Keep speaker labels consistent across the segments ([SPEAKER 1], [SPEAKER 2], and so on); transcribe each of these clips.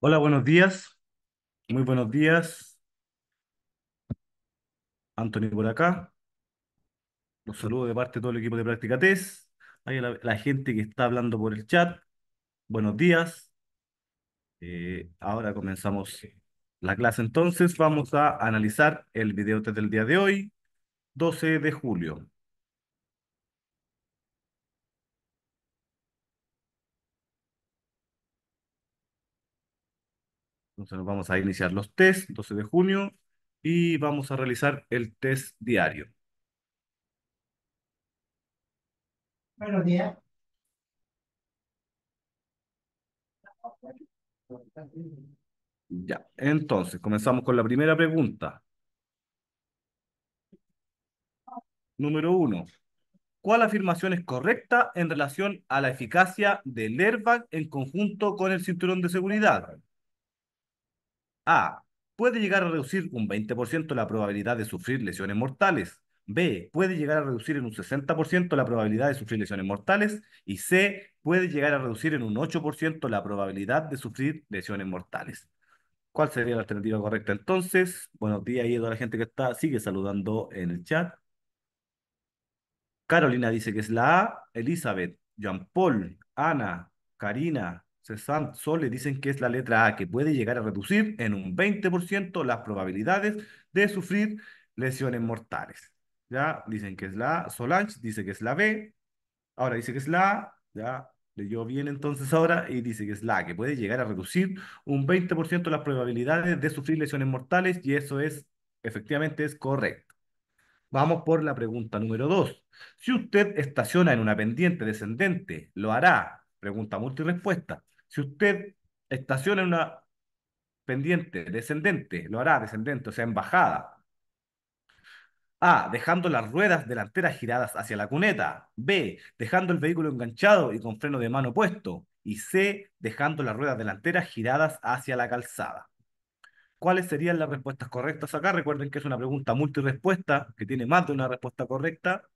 [SPEAKER 1] Hola, buenos días. Muy buenos días. Anthony por acá. Los saludo de parte de todo el equipo de Práctica Test. Hay la, gente que está hablando por el chat. Buenos días. Eh, ahora comenzamos la clase. Entonces vamos a analizar el video test del día de hoy, 12 de julio. Entonces nos vamos a iniciar los test, 12 de junio, y vamos a realizar el test diario. Buenos días. Ya, entonces comenzamos con la primera pregunta. Número uno. ¿Cuál afirmación es correcta en relación a la eficacia del airbag en conjunto con el cinturón de seguridad? A. Puede llegar a reducir un 20% la probabilidad de sufrir lesiones mortales. B. Puede llegar a reducir en un 60% la probabilidad de sufrir lesiones mortales. Y C. Puede llegar a reducir en un 8% la probabilidad de sufrir lesiones mortales. ¿Cuál sería la alternativa correcta entonces? Buenos días y a toda la gente que está, sigue saludando en el chat. Carolina dice que es la A. Elizabeth, Jean Paul, Ana, Karina, César le dicen que es la letra A, que puede llegar a reducir en un 20% las probabilidades de sufrir lesiones mortales. Ya dicen que es la A, Solange dice que es la B, ahora dice que es la A, ya leyó bien entonces ahora y dice que es la A, que puede llegar a reducir un 20% las probabilidades de sufrir lesiones mortales y eso es, efectivamente, es correcto. Vamos por la pregunta número 2. Si usted estaciona en una pendiente descendente, ¿lo hará? Pregunta multirespuesta si usted estaciona en una pendiente descendente, lo hará descendente, o sea, en bajada. A. Dejando las ruedas delanteras giradas hacia la cuneta. B. Dejando el vehículo enganchado y con freno de mano puesto. Y C. Dejando las ruedas delanteras giradas hacia la calzada. ¿Cuáles serían las respuestas correctas acá? Recuerden que es una pregunta multirespuesta, que tiene más de una respuesta correcta.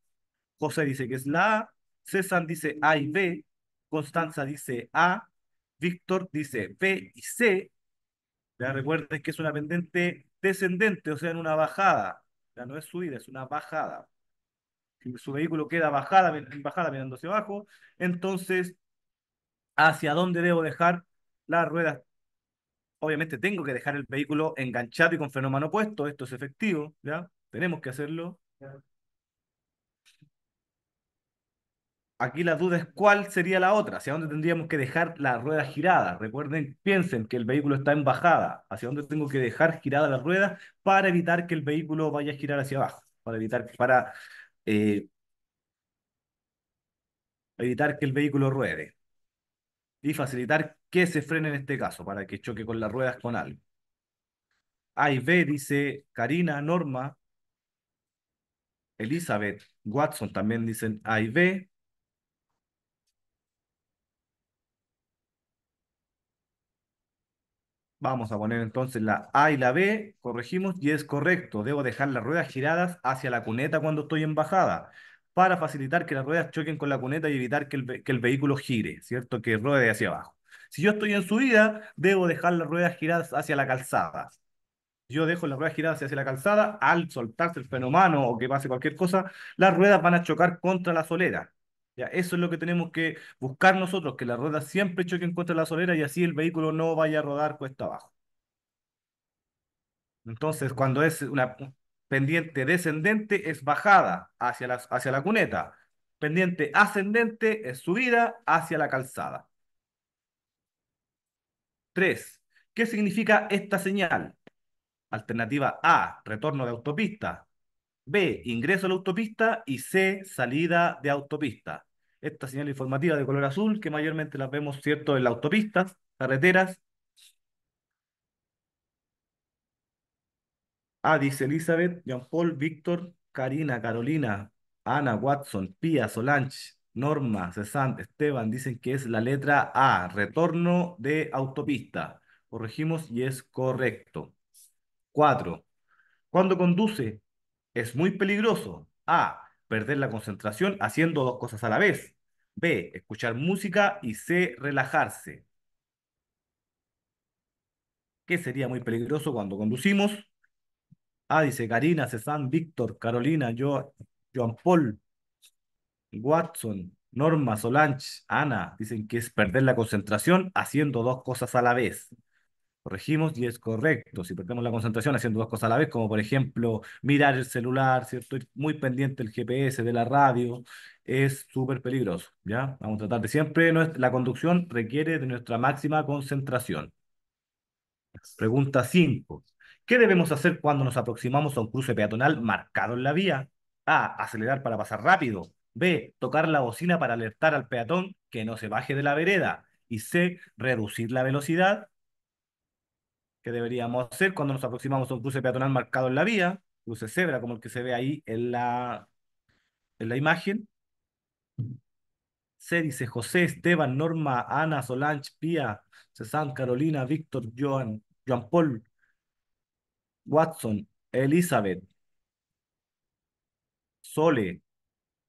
[SPEAKER 1] José dice que es la A, César dice A y B, Constanza dice A, Víctor dice B y C. Ya recuerden que es una pendiente descendente, o sea, en una bajada. Ya no es subida, es una bajada. Si su vehículo queda bajada, bajada mirando hacia abajo, entonces, ¿hacia dónde debo dejar las ruedas? Obviamente tengo que dejar el vehículo enganchado y con freno mano puesto, esto es efectivo, ¿ya? Tenemos que hacerlo. Aquí la duda es cuál sería la otra, hacia dónde tendríamos que dejar la rueda girada. Recuerden, piensen que el vehículo está en bajada, hacia dónde tengo que dejar girada la rueda para evitar que el vehículo vaya a girar hacia abajo, para evitar, para, eh, evitar que el vehículo ruede y facilitar que se frene en este caso, para que choque con las ruedas con algo. A y B, dice Karina, Norma, Elizabeth, Watson también dicen A y B. Vamos a poner entonces la A y la B, corregimos y es correcto. Debo dejar las ruedas giradas hacia la cuneta cuando estoy en bajada para facilitar que las ruedas choquen con la cuneta y evitar que el, vehículo gire, ¿cierto? Que ruede hacia abajo. Si yo estoy en subida, debo dejar las ruedas giradas hacia la calzada. Yo dejo las ruedas giradas hacia la calzada, al soltarse el freno mano o que pase cualquier cosa, las ruedas van a chocar contra la solera eso es lo que tenemos que buscar nosotros, que la rueda siempre en contra la solera y así el vehículo no vaya a rodar cuesta abajo. Entonces, cuando es una pendiente descendente, es bajada hacia la, hacia la cuneta. Pendiente ascendente es subida hacia la calzada. Tres, ¿Qué significa esta señal? Alternativa A, retorno de autopista. B, ingreso a la autopista y C, salida de autopista. Esta señal informativa de color azul, que mayormente la vemos, ¿cierto?, en las autopistas, carreteras. A, dice Elizabeth, Jean-Paul, Víctor, Karina, Carolina, Ana, Watson, Pia, Solange, Norma, Cesant, Esteban, dicen que es la letra A, retorno de autopista. Corregimos y es correcto. 4. Cuando conduce es muy peligroso. A. Perder la concentración haciendo dos cosas a la vez. B. Escuchar música y C. Relajarse. ¿Qué sería muy peligroso cuando conducimos? A. Ah, dice Karina, Cezanne, Víctor, Carolina, yo, Joan Paul, Watson, Norma, Solange, Ana. Dicen que es perder la concentración haciendo dos cosas a la vez corregimos y es correcto. Si perdemos la concentración haciendo dos cosas a la vez, como por ejemplo mirar el celular, ¿cierto? Ir muy pendiente del GPS, de la radio, es súper peligroso, ¿ya? Vamos a tratar de siempre, la conducción requiere de nuestra máxima concentración. Pregunta 5. ¿Qué debemos hacer cuando nos aproximamos a un cruce peatonal marcado en la vía? A. Acelerar para pasar rápido. B. Tocar la bocina para alertar al peatón que no se baje de la vereda. Y C. Reducir la velocidad que deberíamos hacer cuando nos aproximamos a un cruce peatonal marcado en la vía, cruce cebra, como el que se ve ahí en la, en la imagen. C dice José, Esteban, Norma, Ana, Solange, Pía, Cezanne, Carolina, Víctor, Joan, Joan Paul, Watson, Elizabeth, Sole,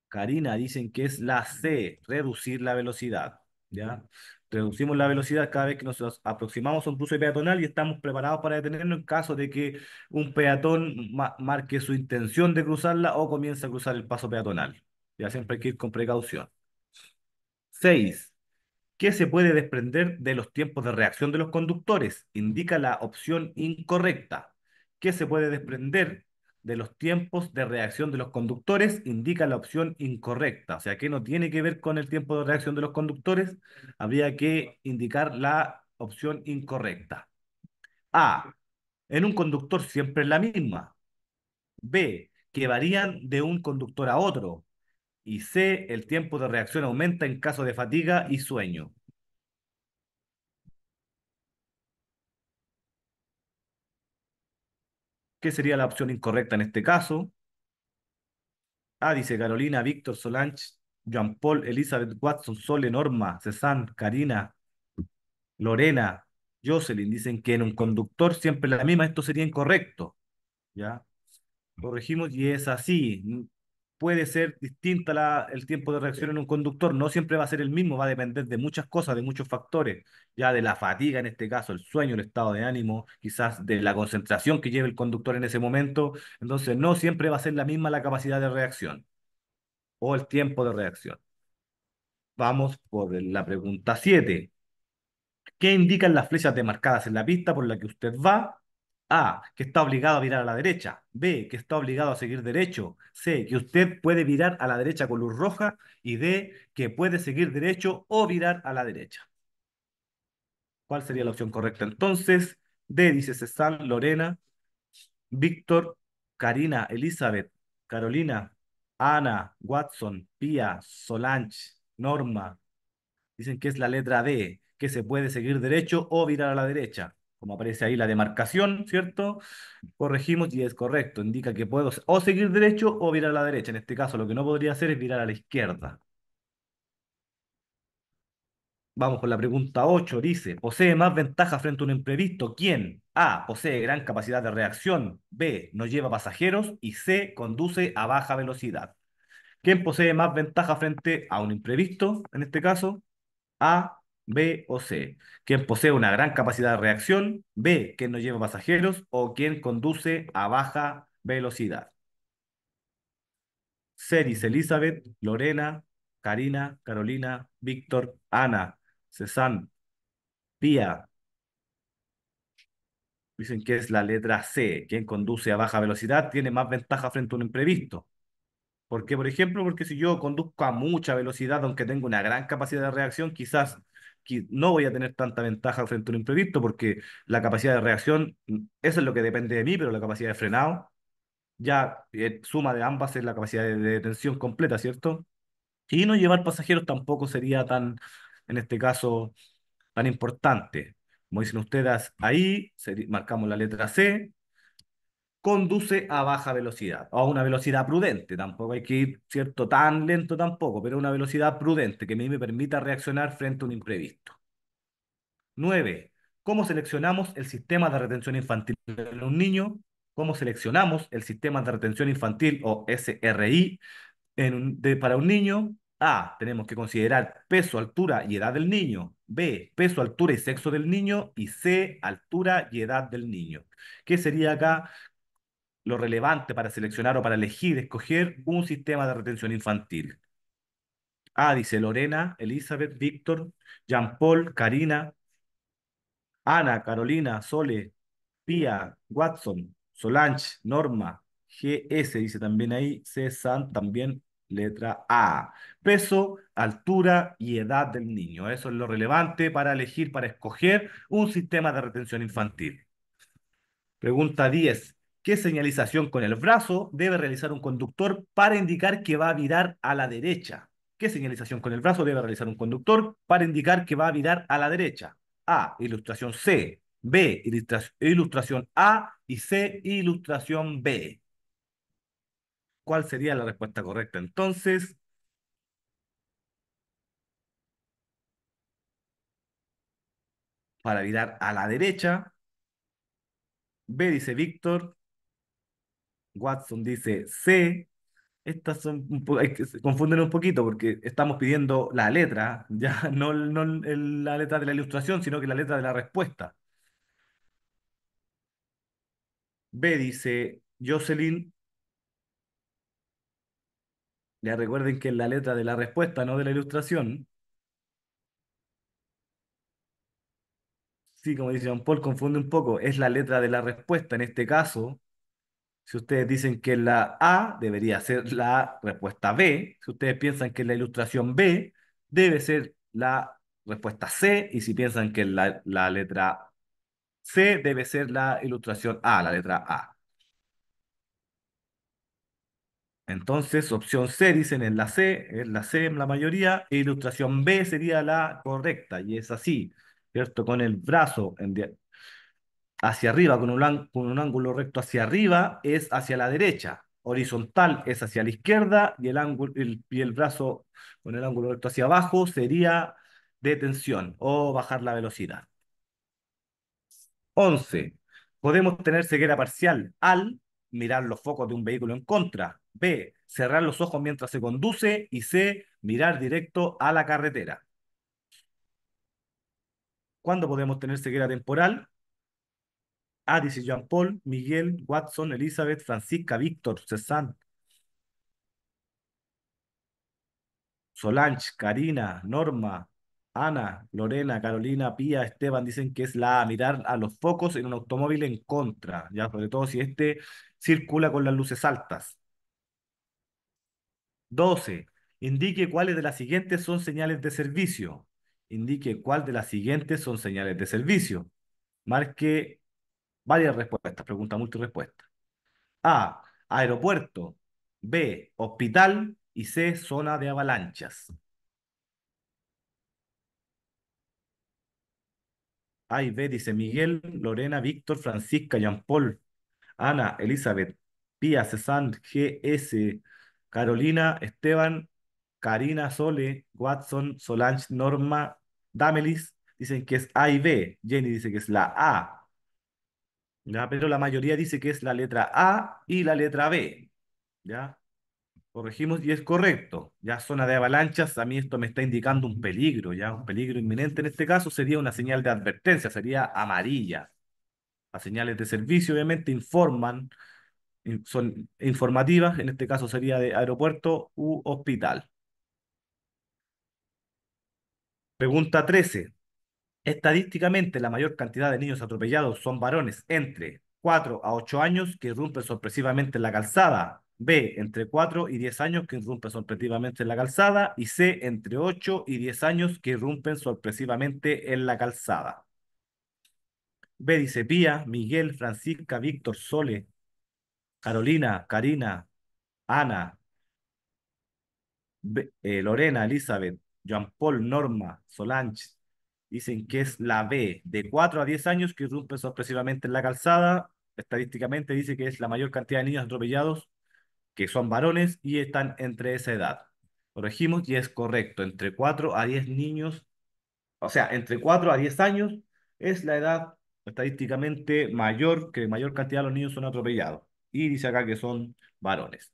[SPEAKER 1] Karina, dicen que es la C, reducir la velocidad. ¿ya? reducimos la velocidad cada vez que nos aproximamos a un cruce peatonal y estamos preparados para detenernos en caso de que un peatón marque su intención de cruzarla o comience a cruzar el paso peatonal. Ya siempre hay que ir con precaución. Seis, ¿Qué se puede desprender de los tiempos de reacción de los conductores? Indica la opción incorrecta. ¿Qué se puede desprender de los tiempos de reacción de los conductores indica la opción incorrecta. O sea, que no tiene que ver con el tiempo de reacción de los conductores. Habría que indicar la opción incorrecta. A. En un conductor siempre es la misma. B. Que varían de un conductor a otro. Y C. El tiempo de reacción aumenta en caso de fatiga y sueño. ¿Qué sería la opción incorrecta en este caso? Ah, dice Carolina, Víctor, Solange, Jean Paul, Elizabeth, Watson, Sole, Norma, Cezanne, Karina, Lorena, Jocelyn. Dicen que en un conductor siempre la misma, esto sería incorrecto. ¿Ya? Corregimos y es así puede ser distinta el tiempo de reacción en un conductor, no siempre va a ser el mismo, va a depender de muchas cosas, de muchos factores, ya de la fatiga en este caso, el sueño, el estado de ánimo, quizás de la concentración que lleve el conductor en ese momento, entonces no siempre va a ser la misma la capacidad de reacción o el tiempo de reacción. Vamos por la pregunta 7. ¿Qué indican las flechas demarcadas en la pista por la que usted va a, que está obligado a virar a la derecha. B, que está obligado a seguir derecho. C, que usted puede virar a la derecha con luz roja. Y D, que puede seguir derecho o virar a la derecha. ¿Cuál sería la opción correcta entonces? D, dice César, Lorena, Víctor, Karina, Elizabeth, Carolina, Ana, Watson, Pia, Solange, Norma. Dicen que es la letra D, que se puede seguir derecho o virar a la derecha como aparece ahí la demarcación, ¿cierto? Corregimos y es correcto, indica que puedo o seguir derecho o virar a la derecha. En este caso lo que no podría hacer es virar a la izquierda. Vamos con la pregunta 8, dice, ¿posee más ventaja frente a un imprevisto? ¿Quién? A, posee gran capacidad de reacción, B, no lleva pasajeros y C, conduce a baja velocidad. ¿Quién posee más ventaja frente a un imprevisto? En este caso, A, B o C. Quien posee una gran capacidad de reacción. B. Quien no lleva pasajeros. O quien conduce a baja velocidad. Ceris, Elizabeth, Lorena, Karina, Carolina, Víctor, Ana, Cezanne, Pía. Dicen que es la letra C. Quien conduce a baja velocidad tiene más ventaja frente a un imprevisto. ¿Por qué? Por ejemplo, porque si yo conduzco a mucha velocidad, aunque tengo una gran capacidad de reacción, quizás no voy a tener tanta ventaja frente a un imprevisto porque la capacidad de reacción, eso es lo que depende de mí, pero la capacidad de frenado, ya eh, suma de ambas es la capacidad de, de detención completa, ¿cierto? Y no llevar pasajeros tampoco sería tan, en este caso, tan importante. Como dicen ustedes, ahí marcamos la letra C, conduce a baja velocidad, o a una velocidad prudente, tampoco hay que ir, ¿cierto?, tan lento tampoco, pero una velocidad prudente que a mí me permita reaccionar frente a un imprevisto. 9. ¿Cómo seleccionamos el sistema de retención infantil en un niño? ¿Cómo seleccionamos el sistema de retención infantil o SRI en para un niño? A. Tenemos que considerar peso, altura y edad del niño. B. Peso, altura y sexo del niño. Y C. Altura y edad del niño. ¿Qué sería acá lo relevante para seleccionar o para elegir, escoger un sistema de retención infantil. A dice Lorena, Elizabeth, Víctor, Jean-Paul, Karina, Ana, Carolina, Sole, Pia, Watson, Solange, Norma, GS, dice también ahí, César, también letra A. Peso, altura y edad del niño. Eso es lo relevante para elegir, para escoger un sistema de retención infantil. Pregunta 10. ¿Qué señalización con el brazo debe realizar un conductor para indicar que va a virar a la derecha? ¿Qué señalización con el brazo debe realizar un conductor para indicar que va a virar a la derecha? A, ilustración C. B, ilustración A. Y C, ilustración B. ¿Cuál sería la respuesta correcta entonces? Para virar a la derecha. B dice Víctor, Watson dice C. Estas son, hay que confunden un poquito porque estamos pidiendo la letra, ya no, la letra de la ilustración, sino que la letra de la respuesta. B dice Jocelyn. Le recuerden que es la letra de la respuesta, no de la ilustración. Sí, como dice Jean Paul, confunde un poco. Es la letra de la respuesta en este caso. Si ustedes dicen que la A debería ser la respuesta B, si ustedes piensan que la ilustración B debe ser la respuesta C, y si piensan que la, la letra C debe ser la ilustración A, la letra A. Entonces, opción C, dicen en la C, en la C en la mayoría, e ilustración B sería la correcta, y es así, ¿cierto? Con el brazo en hacia arriba, con un, con un ángulo recto hacia arriba, es hacia la derecha. Horizontal es hacia la izquierda y el, ángulo, el, el brazo con el ángulo recto hacia abajo sería de tensión o bajar la velocidad. 11. Podemos tener ceguera parcial al mirar los focos de un vehículo en contra. B. Cerrar los ojos mientras se conduce. Y C. Mirar directo a la carretera. ¿Cuándo podemos tener ceguera temporal? Aris ah, y Jean Paul, Miguel, Watson, Elizabeth, Francisca, Víctor, César, Solange, Karina, Norma, Ana, Lorena, Carolina, Pía, Esteban dicen que es la mirar a los focos en un automóvil en contra, ya sobre todo si este circula con las luces altas. 12. Indique cuáles de las siguientes son señales de servicio. Indique cuál de las siguientes son señales de servicio. Marque varias respuestas, pregunta multirespuesta. A, aeropuerto. B, hospital. Y C, zona de avalanchas. A y B dice Miguel, Lorena, Víctor, Francisca, Jean Paul, Ana, Elizabeth, Pía, Cezanne, GS, Carolina, Esteban, Karina, Sole, Watson, Solange, Norma, Damelis, dicen que es A y B. Jenny dice que es la A. ¿ya? Pero la mayoría dice que es la letra A y la letra B, ¿ya? Corregimos y es correcto, ¿ya? Zona de avalanchas, a mí esto me está indicando un peligro, ¿ya? Un peligro inminente en este caso sería una señal de advertencia, sería amarilla. Las señales de servicio obviamente informan, son informativas, en este caso sería de aeropuerto u hospital. Pregunta 13. Estadísticamente, la mayor cantidad de niños atropellados son varones entre 4 a 8 años que irrumpen sorpresivamente en la calzada. B, entre 4 y 10 años que irrumpen sorpresivamente en la calzada. Y C, entre 8 y 10 años que irrumpen sorpresivamente en la calzada. B dice Pía, Miguel, Francisca, Víctor, Sole, Carolina, Karina, Ana, eh, Lorena, Elizabeth, Jean Paul, Norma, Solange, Dicen que es la B, de 4 a 10 años, que rompe sorpresivamente en la calzada. Estadísticamente dice que es la mayor cantidad de niños atropellados, que son varones y están entre esa edad. Corregimos y es correcto, entre 4 a 10 niños, o sea, entre 4 a 10 años es la edad estadísticamente mayor, que mayor cantidad de los niños son atropellados. Y dice acá que son varones.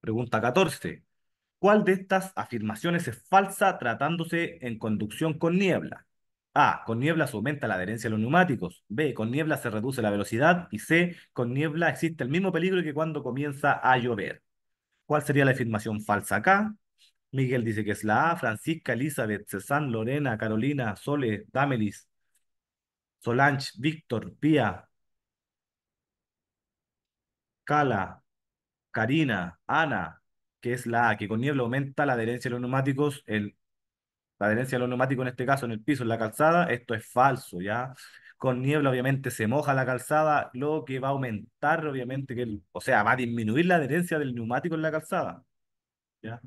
[SPEAKER 1] Pregunta 14. ¿Cuál de estas afirmaciones es falsa tratándose en conducción con niebla? A. Con niebla se aumenta la adherencia a los neumáticos. B. Con niebla se reduce la velocidad. Y C. Con niebla existe el mismo peligro que cuando comienza a llover. ¿Cuál sería la afirmación falsa acá? Miguel dice que es la A. Francisca, Elizabeth, Cezanne, Lorena, Carolina, Sole, Damelis, Solange, Víctor, Pía, Cala, Karina, Ana, que es la que con niebla aumenta la adherencia de los neumáticos, la adherencia de los neumáticos en este caso en el piso, en la calzada, esto es falso, ¿ya? Con niebla obviamente se moja la calzada, lo que va a aumentar obviamente, que o sea, va a disminuir la adherencia del neumático en la calzada, ¿ya?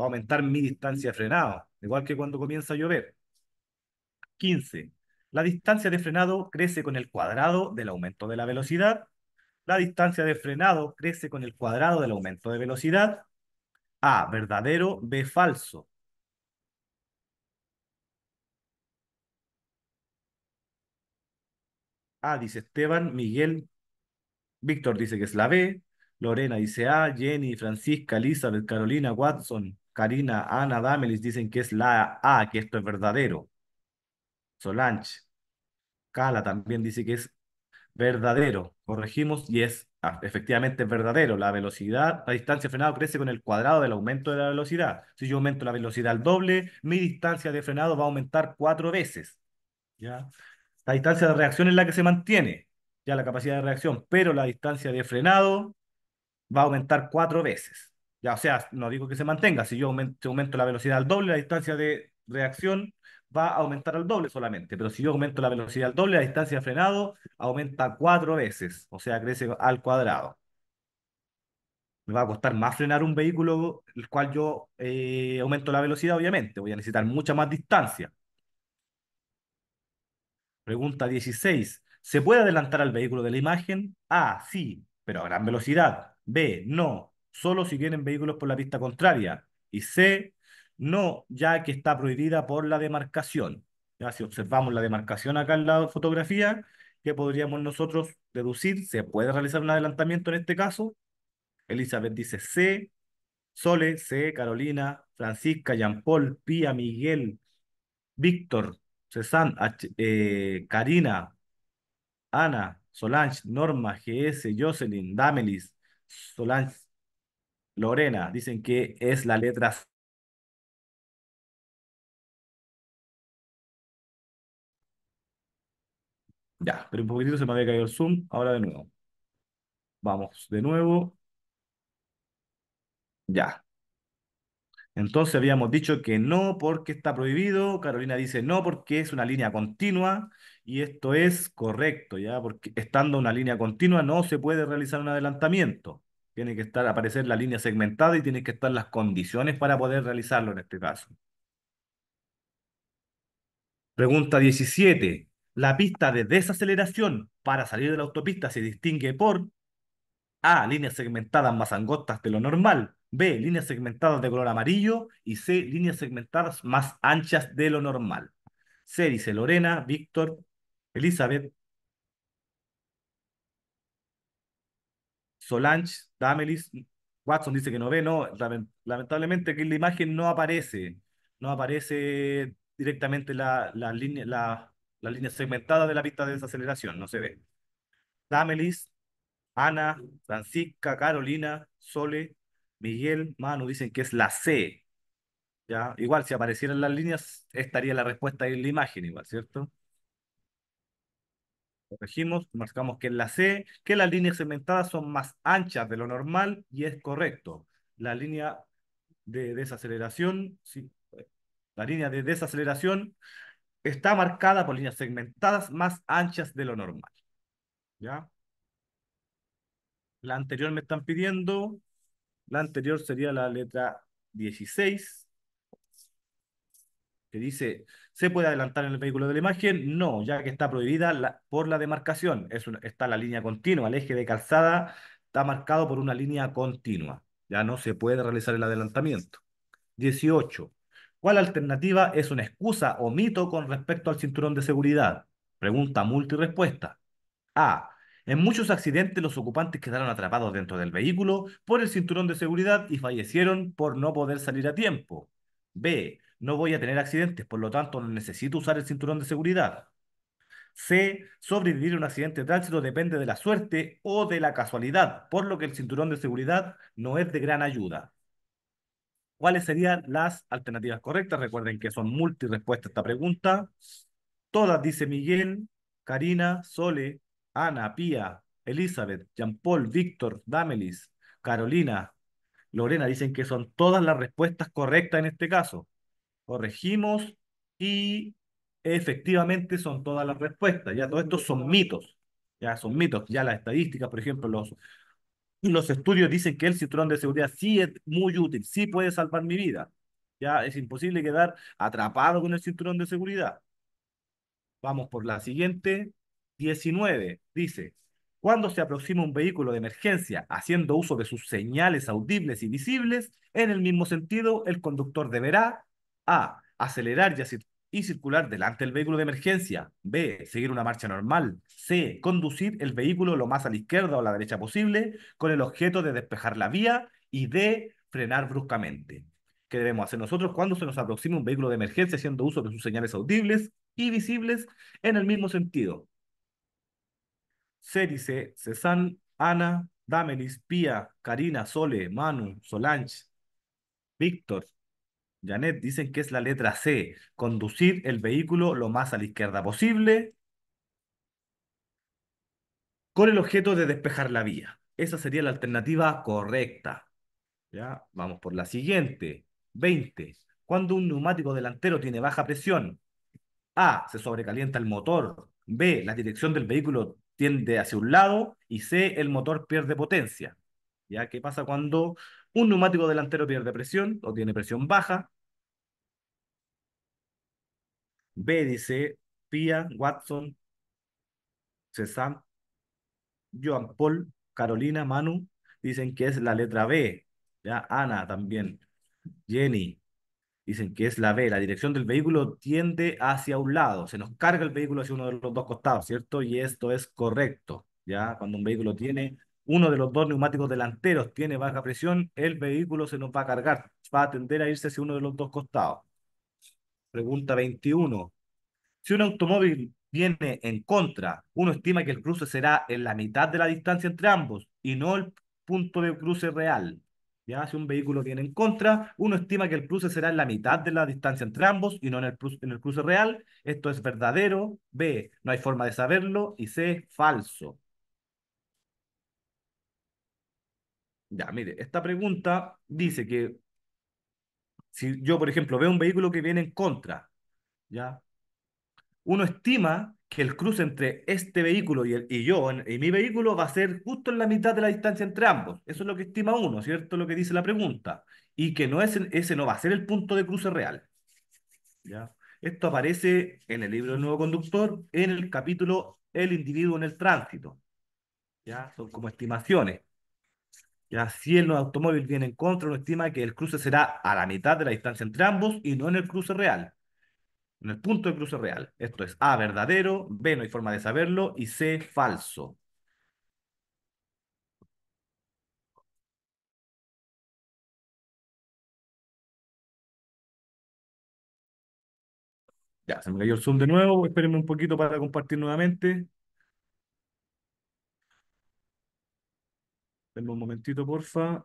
[SPEAKER 1] Va a aumentar mi distancia de frenado, igual que cuando comienza a llover. 15. La distancia de frenado crece con el cuadrado del aumento de la velocidad la distancia de frenado crece con el cuadrado del aumento de velocidad. A, verdadero, B, falso. A, dice Esteban, Miguel, Víctor dice que es la B, Lorena dice A, Jenny, Francisca, Elizabeth, Carolina, Watson, Karina, Ana, Damelis dicen que es la A, que esto es verdadero. Solange. Cala también dice que es verdadero. Corregimos y es efectivamente verdadero. La velocidad, la distancia de frenado crece con el cuadrado del aumento de la velocidad. Si yo aumento la velocidad al doble, mi distancia de frenado va a aumentar cuatro veces. ¿ya? La distancia de reacción es la que se mantiene, ya la capacidad de reacción, pero la distancia de frenado va a aumentar cuatro veces. Ya, o sea, no digo que se mantenga, si yo aumento, aumento la velocidad al doble, la distancia de reacción va a aumentar al doble solamente, pero si yo aumento la velocidad al doble, la distancia de frenado aumenta cuatro veces, o sea, crece al cuadrado. Me va a costar más frenar un vehículo el cual yo eh, aumento la velocidad, obviamente, voy a necesitar mucha más distancia. Pregunta 16. ¿Se puede adelantar al vehículo de la imagen? A, sí, pero a gran velocidad. B, no, solo si vienen vehículos por la pista contraria. Y C, no, ya que está prohibida por la demarcación. si observamos la demarcación acá en la fotografía, ¿qué podríamos nosotros deducir? ¿Se puede realizar un adelantamiento en este caso? Elizabeth dice C, Sole, C, Carolina, Francisca, Jean Paul, Pía, Miguel, Víctor, Cezanne, eh, Karina, Ana, Solange, Norma, GS, Jocelyn, Damelis, Solange, Lorena, dicen que es la letra C. Ya, pero un poquitito se me había caído el zoom. Ahora de nuevo. Vamos, de nuevo. Ya. Entonces habíamos dicho que no porque está prohibido. Carolina dice no porque es una línea continua. Y esto es correcto, ¿ya? Porque estando una línea continua no se puede realizar un adelantamiento. Tiene que estar, aparecer la línea segmentada y tienen que estar las condiciones para poder realizarlo en este caso. Pregunta 17. La pista de desaceleración para salir de la autopista se distingue por A. Líneas segmentadas más angostas de lo normal. B. Líneas segmentadas de color amarillo. Y C. Líneas segmentadas más anchas de lo normal. C. Dice Lorena, Víctor, Elizabeth, Solange, Damelis, Watson dice que no ve, no, lamentablemente que la imagen no aparece, no aparece directamente la, la línea, la, la línea segmentada de la pista de desaceleración no se ve. Damelis, Ana, Francisca, Carolina, Sole, Miguel, Manu dicen que es la C. ¿Ya? Igual, si aparecieran las líneas, estaría la respuesta en la imagen, igual, ¿cierto? Corregimos, marcamos que es la C, que las líneas segmentadas son más anchas de lo normal y es correcto. La línea de desaceleración, sí, la línea de desaceleración está marcada por líneas segmentadas más anchas de lo normal. ¿Ya? La anterior me están pidiendo. La anterior sería la letra 16. Que dice, ¿se puede adelantar en el vehículo de la imagen? No, ya que está prohibida por la demarcación. Es está la línea continua. El eje de calzada está marcado por una línea continua. Ya no se puede realizar el adelantamiento. 18. ¿Cuál alternativa es una excusa o mito con respecto al cinturón de seguridad? Pregunta multirespuesta. A. En muchos accidentes los ocupantes quedaron atrapados dentro del vehículo por el cinturón de seguridad y fallecieron por no poder salir a tiempo. B. No voy a tener accidentes, por lo tanto no necesito usar el cinturón de seguridad. C. Sobrevivir a un accidente de tránsito depende de la suerte o de la casualidad, por lo que el cinturón de seguridad no es de gran ayuda cuáles serían las alternativas correctas. Recuerden que son multirespuestas esta pregunta. Todas, dice Miguel, Karina, Sole, Ana, Pía, Elizabeth, Jean-Paul, Víctor, Damelis, Carolina, Lorena, dicen que son todas las respuestas correctas en este caso. Corregimos y efectivamente son todas las respuestas. Ya todos estos son mitos. Ya son mitos. Ya las estadísticas, por ejemplo, los, y los estudios dicen que el cinturón de seguridad sí es muy útil, sí puede salvar mi vida. Ya es imposible quedar atrapado con el cinturón de seguridad. Vamos por la siguiente. 19. Dice, cuando se aproxima un vehículo de emergencia haciendo uso de sus señales audibles y visibles, en el mismo sentido, el conductor deberá A. Acelerar y y circular delante del vehículo de emergencia. B. Seguir una marcha normal. C. Conducir el vehículo lo más a la izquierda o a la derecha posible con el objeto de despejar la vía. Y D. Frenar bruscamente. ¿Qué debemos hacer nosotros cuando se nos aproxima un vehículo de emergencia haciendo uso de sus señales audibles y visibles en el mismo sentido? dice Cezanne, Ana, Damelis, Pía, Karina, Sole, Manu, Solange, Víctor, Janet, dicen que es la letra C, conducir el vehículo lo más a la izquierda posible con el objeto de despejar la vía. Esa sería la alternativa correcta. ¿Ya? Vamos por la siguiente. 20. Cuando un neumático delantero tiene baja presión, A, se sobrecalienta el motor, B, la dirección del vehículo tiende hacia un lado y C, el motor pierde potencia. ¿Ya? ¿Qué pasa cuando un neumático delantero pierde presión o tiene presión baja? B dice Pia, Watson, César, Joan Paul, Carolina, Manu, dicen que es la letra B. ¿ya? Ana también. Jenny, dicen que es la B. La dirección del vehículo tiende hacia un lado. Se nos carga el vehículo hacia uno de los dos costados, ¿cierto? Y esto es correcto. ¿ya? Cuando un vehículo tiene uno de los dos neumáticos delanteros, tiene baja presión, el vehículo se nos va a cargar. Va a tender a irse hacia uno de los dos costados. Pregunta 21. Si un automóvil viene en contra, uno estima que el cruce será en la mitad de la distancia entre ambos y no el punto de cruce real. ¿Ya? Si un vehículo viene en contra, uno estima que el cruce será en la mitad de la distancia entre ambos y no en el, en el cruce real. Esto es verdadero. B, no hay forma de saberlo. Y C, falso. Ya, mire, esta pregunta dice que si yo, por ejemplo, veo un vehículo que viene en contra, ¿ya? Uno estima que el cruce entre este vehículo y, el, y yo, en, y mi vehículo, va a ser justo en la mitad de la distancia entre ambos. Eso es lo que estima uno, ¿cierto? Lo que dice la pregunta. Y que no es, ese no va a ser el punto de cruce real. ¿Ya? Esto aparece en el libro del nuevo conductor, en el capítulo El individuo en el tránsito. ¿Ya? Son como estimaciones si el automóvil viene en contra, uno estima que el cruce será a la mitad de la distancia entre ambos y no en el cruce real, en el punto de cruce real. Esto es A verdadero, B no hay forma de saberlo y C falso. Ya, se me cayó el zoom de nuevo. Espérenme un poquito para compartir nuevamente. Denme un momentito, porfa.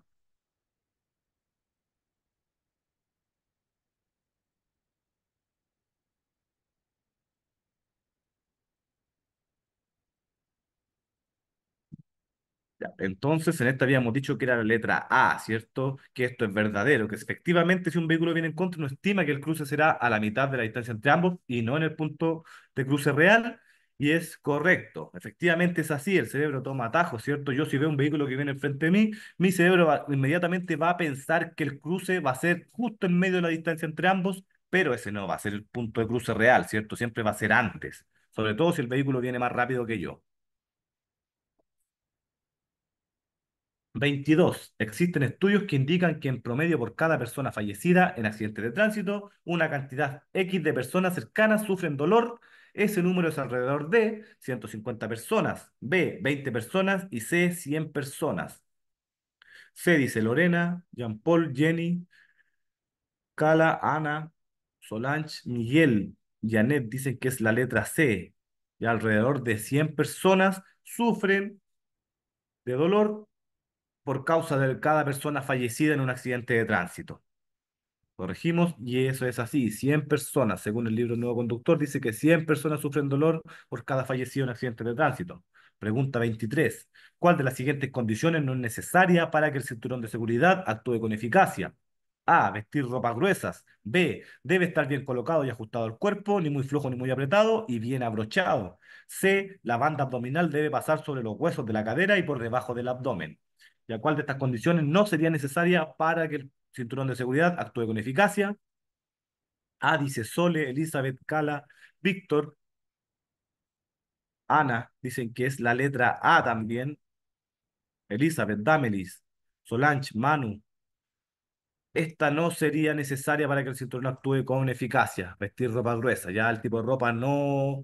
[SPEAKER 1] Entonces, en esta habíamos dicho que era la letra A, ¿cierto? Que esto es verdadero, que efectivamente si un vehículo viene en contra, no estima que el cruce será a la mitad de la distancia entre ambos y no en el punto de cruce real, y es correcto, efectivamente es así, el cerebro toma atajos, ¿cierto? Yo si veo un vehículo que viene enfrente de mí, mi cerebro inmediatamente va a pensar que el cruce va a ser justo en medio de la distancia entre ambos, pero ese no va a ser el punto de cruce real, ¿cierto? Siempre va a ser antes, sobre todo si el vehículo viene más rápido que yo. 22. Existen estudios que indican que en promedio por cada persona fallecida en accidentes de tránsito, una cantidad X de personas cercanas sufren dolor ese número es alrededor de 150 personas, B, 20 personas y C, 100 personas. C dice Lorena, Jean-Paul, Jenny, Cala, Ana, Solange, Miguel, Janet dicen que es la letra C. Y alrededor de 100 personas sufren de dolor por causa de cada persona fallecida en un accidente de tránsito. Corregimos, y eso es así. 100 personas, según el libro Nuevo Conductor, dice que 100 personas sufren dolor por cada fallecido en accidente de tránsito. Pregunta 23. ¿Cuál de las siguientes condiciones no es necesaria para que el cinturón de seguridad actúe con eficacia? A. Vestir ropas gruesas. B. Debe estar bien colocado y ajustado al cuerpo, ni muy flojo ni muy apretado, y bien abrochado. C. La banda abdominal debe pasar sobre los huesos de la cadera y por debajo del abdomen. ¿Y a cuál de estas condiciones no sería necesaria para que el cinturón de seguridad, actúe con eficacia. A dice Sole, Elizabeth, Cala, Víctor, Ana, dicen que es la letra A también. Elizabeth, Damelis, Solange, Manu. Esta no sería necesaria para que el cinturón actúe con eficacia, vestir ropa gruesa. Ya el tipo de ropa no,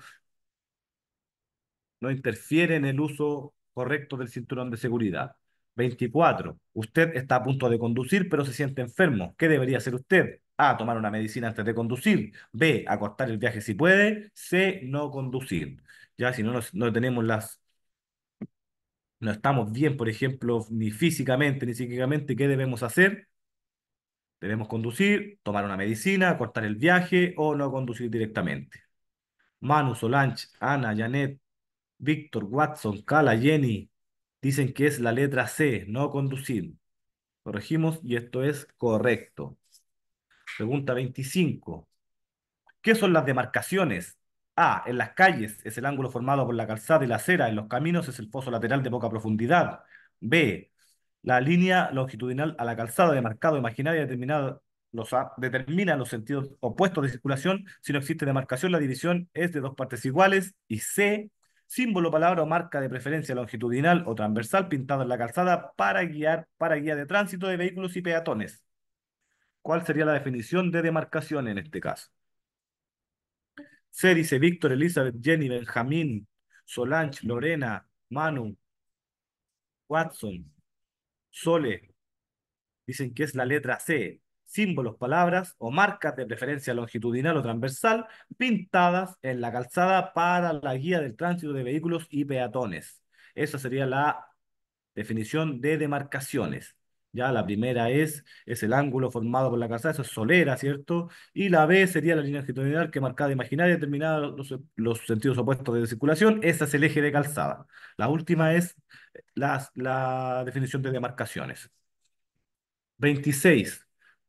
[SPEAKER 1] no interfiere en el uso correcto del cinturón de seguridad. 24. Usted está a punto de conducir, pero se siente enfermo. ¿Qué debería hacer usted? A. Tomar una medicina antes de conducir. B. Acortar el viaje si puede. C. No conducir. Ya, si no, no tenemos las. No estamos bien, por ejemplo, ni físicamente ni psíquicamente, ¿qué debemos hacer? Debemos conducir, tomar una medicina, acortar el viaje o no conducir directamente. Manu, Solange, Ana, Janet, Víctor, Watson, Kala, Jenny, dicen que es la letra C, no conducir. Corregimos y esto es correcto. Pregunta 25. ¿Qué son las demarcaciones? A. En las calles es el ángulo formado por la calzada y la acera. En los caminos es el foso lateral de poca profundidad. B. La línea longitudinal a la calzada de imaginaria determinada los determina los sentidos opuestos de circulación. Si no existe demarcación, la división es de dos partes iguales. Y C, símbolo, palabra o marca de preferencia longitudinal o transversal pintado en la calzada para guiar, para guía de tránsito de vehículos y peatones. ¿Cuál sería la definición de demarcación en este caso? C dice Víctor, Elizabeth, Jenny, Benjamín, Solange, Lorena, Manu, Watson, Sole. Dicen que es la letra C símbolos, palabras o marcas de preferencia longitudinal o transversal pintadas en la calzada para la guía del tránsito de vehículos y peatones. Esa sería la definición de demarcaciones. Ya la primera es, es el ángulo formado por la calzada, eso es solera, ¿cierto? Y la B sería la línea longitudinal que marcada imaginaria determinada los, sentidos opuestos de circulación. Esa es el eje de calzada. La última es la, la definición de demarcaciones. 26.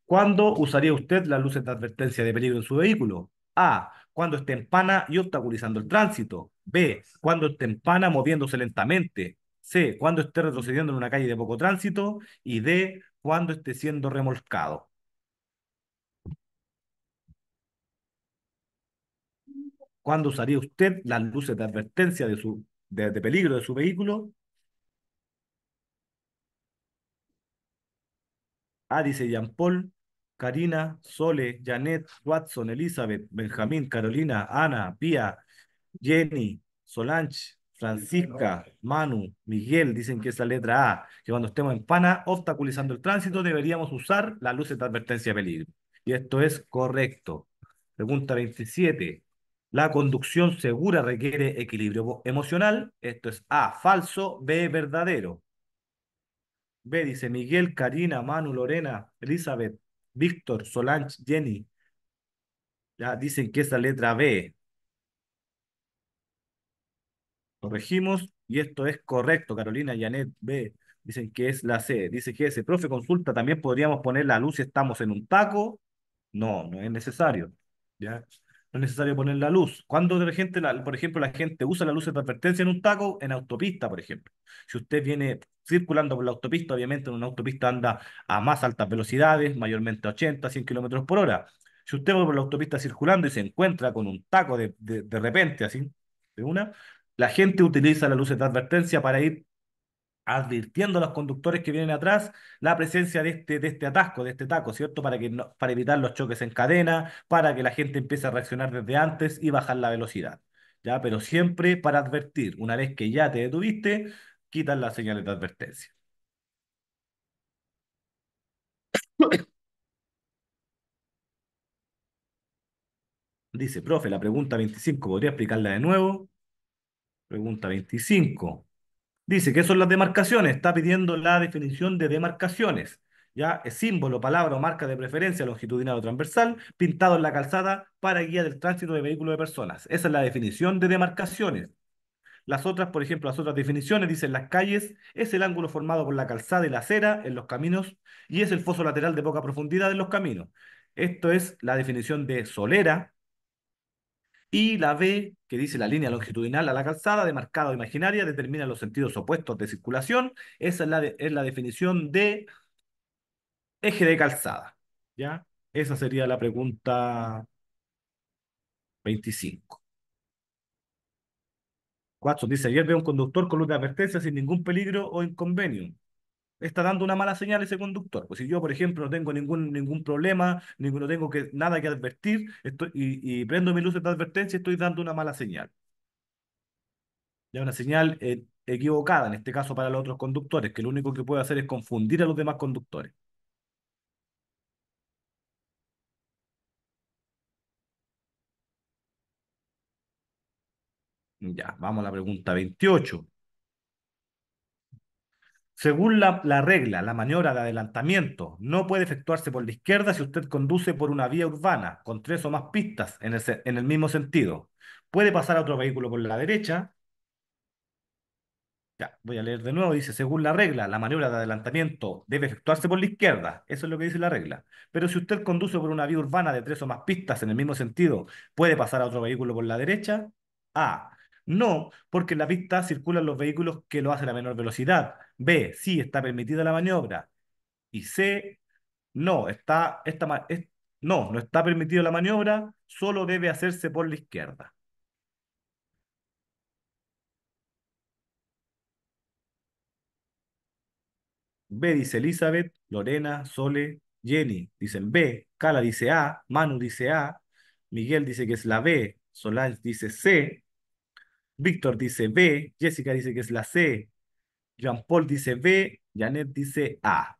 [SPEAKER 1] ¿Cuándo usaría usted las luces de advertencia de peligro en su vehículo? A. Cuando esté en pana y obstaculizando el tránsito. B. Cuando esté en pana moviéndose lentamente. C. Cuando esté retrocediendo en una calle de poco tránsito. Y D. Cuando esté siendo remolcado. ¿Cuándo usaría usted las luces de advertencia de, su, de peligro de su vehículo? A. Dice Jean Paul. Karina, Sole, Janet, Watson, Elizabeth, Benjamín, Carolina, Ana, Pia, Jenny, Solange, Francisca, Manu, Miguel, dicen que es la letra A, que cuando estemos en pana, obstaculizando el tránsito, deberíamos usar las luces de advertencia de peligro. Y esto es correcto. Pregunta 27. La conducción segura requiere equilibrio emocional. Esto es A, falso, B, verdadero. B dice Miguel, Karina, Manu, Lorena, Elizabeth, Víctor, Solange, Jenny. Ya dicen que es la letra B. Corregimos y esto es correcto, Carolina, Janet B. Dicen que es la C. Dice que ese profe consulta, también podríamos poner la luz si estamos en un taco. No, no es necesario. ¿Ya? necesario poner la luz. Cuando la gente, por ejemplo, la gente usa la luz de advertencia en un taco, en autopista, por ejemplo. Si usted viene circulando por la autopista, obviamente en una autopista anda a más altas velocidades, mayormente a 80, 100 kilómetros por hora. Si usted va por la autopista circulando y se encuentra con un taco de, de repente, así, de una, la gente utiliza la luz de advertencia para ir advirtiendo a los conductores que vienen atrás la presencia de este, de este atasco, de este taco, ¿cierto? Para, que para evitar los choques en cadena, para que la gente empiece a reaccionar desde antes y bajar la velocidad, ¿ya? Pero siempre para advertir, una vez que ya te detuviste, quitan las señales de advertencia. Dice, profe, la pregunta 25, ¿podría explicarla de nuevo? Pregunta 25. Dice que son las demarcaciones, está pidiendo la definición de demarcaciones. Ya es símbolo, palabra o marca de preferencia longitudinal o transversal pintado en la calzada para guía del tránsito de vehículos de personas. Esa es la definición de demarcaciones. Las otras, por ejemplo, las otras definiciones dicen las calles es el ángulo formado por la calzada y la acera en los caminos y es el foso lateral de poca profundidad en los caminos. Esto es la definición de solera, y la B, que dice la línea longitudinal a la calzada, de marcado imaginaria, determina los sentidos opuestos de circulación. Esa es la, es la definición de eje de calzada. ¿Ya? Esa sería la pregunta 25. Watson dice, ayer veo un conductor con luz de advertencia sin ningún peligro o inconvenio está dando una mala señal ese conductor. Pues si yo, por ejemplo, no tengo ningún, ningún problema, no tengo que, nada que advertir, estoy, y, prendo mi luces de advertencia, estoy dando una mala señal. Ya una señal eh, equivocada, en este caso para los otros conductores, que lo único que puede hacer es confundir a los demás conductores. Ya, vamos a la pregunta 28. Según la, regla, la maniobra de adelantamiento no puede efectuarse por la izquierda si usted conduce por una vía urbana con tres o más pistas en el, mismo sentido. Puede pasar a otro vehículo por la derecha. Ya, voy a leer de nuevo. Dice, según la regla, la maniobra de adelantamiento debe efectuarse por la izquierda. Eso es lo que dice la regla. Pero si usted conduce por una vía urbana de tres o más pistas en el mismo sentido, puede pasar a otro vehículo por la derecha. A. No, porque en la pista circulan los vehículos que lo hacen a menor velocidad B, sí, está permitida la maniobra. Y C, no, está, no, no está permitida la maniobra, solo debe hacerse por la izquierda. B dice Elizabeth, Lorena, Sole, Jenny dicen B, Cala dice A, Manu dice A, Miguel dice que es la B, Solange dice C, Víctor dice B, Jessica dice que es la C, Jean Paul dice B, Janet dice A.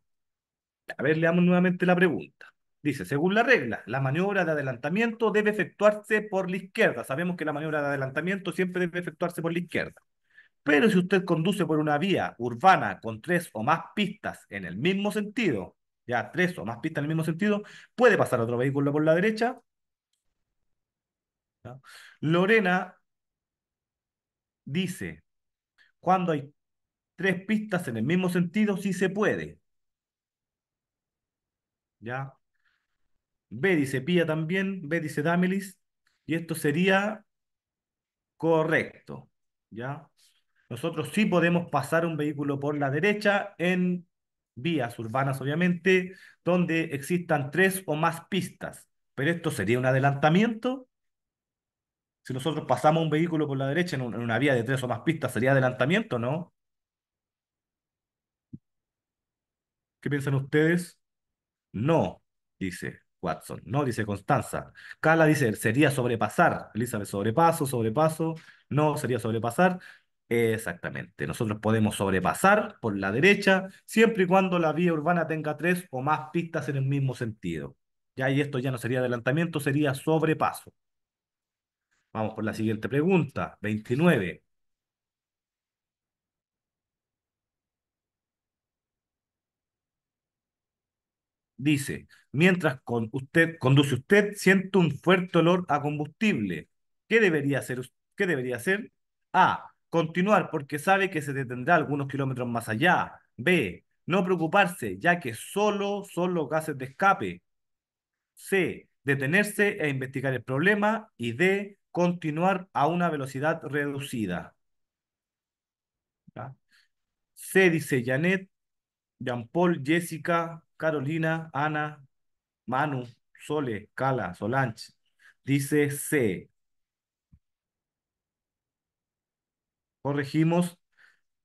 [SPEAKER 1] A ver, leamos nuevamente la pregunta. Dice, según la regla, la maniobra de adelantamiento debe efectuarse por la izquierda. Sabemos que la maniobra de adelantamiento siempre debe efectuarse por la izquierda. Pero si usted conduce por una vía urbana con tres o más pistas en el mismo sentido, ya tres o más pistas en el mismo sentido, puede pasar otro vehículo por la derecha. Lorena dice, cuando hay tres pistas en el mismo sentido si se puede. ¿Ya? B dice Pía también, B dice Damelis, y esto sería correcto. ¿Ya? Nosotros sí podemos pasar un vehículo por la derecha en vías urbanas, obviamente, donde existan tres o más pistas. Pero esto sería un adelantamiento. Si nosotros pasamos un vehículo por la derecha en una vía de tres o más pistas, ¿sería adelantamiento? No. ¿Qué piensan ustedes? No, dice Watson. No, dice Constanza. Cala dice, sería sobrepasar. Elizabeth, sobrepaso, sobrepaso. No, sería sobrepasar. Exactamente. Nosotros podemos sobrepasar por la derecha siempre y cuando la vía urbana tenga tres o más pistas en el mismo sentido. Ya, y esto ya no sería adelantamiento, sería sobrepaso. Vamos por la siguiente pregunta. 29. dice, mientras con usted, conduce usted, siente un fuerte olor a combustible. ¿Qué debería hacer? ¿Qué debería hacer? A. Continuar porque sabe que se detendrá algunos kilómetros más allá. B. No preocuparse, ya que solo son los gases de escape. C. Detenerse e investigar el problema. Y D. Continuar a una velocidad reducida. C. Dice Janet, Jean-Paul, Jessica, Carolina, Ana, Manu, Sole, Cala, Solange. Dice C. Corregimos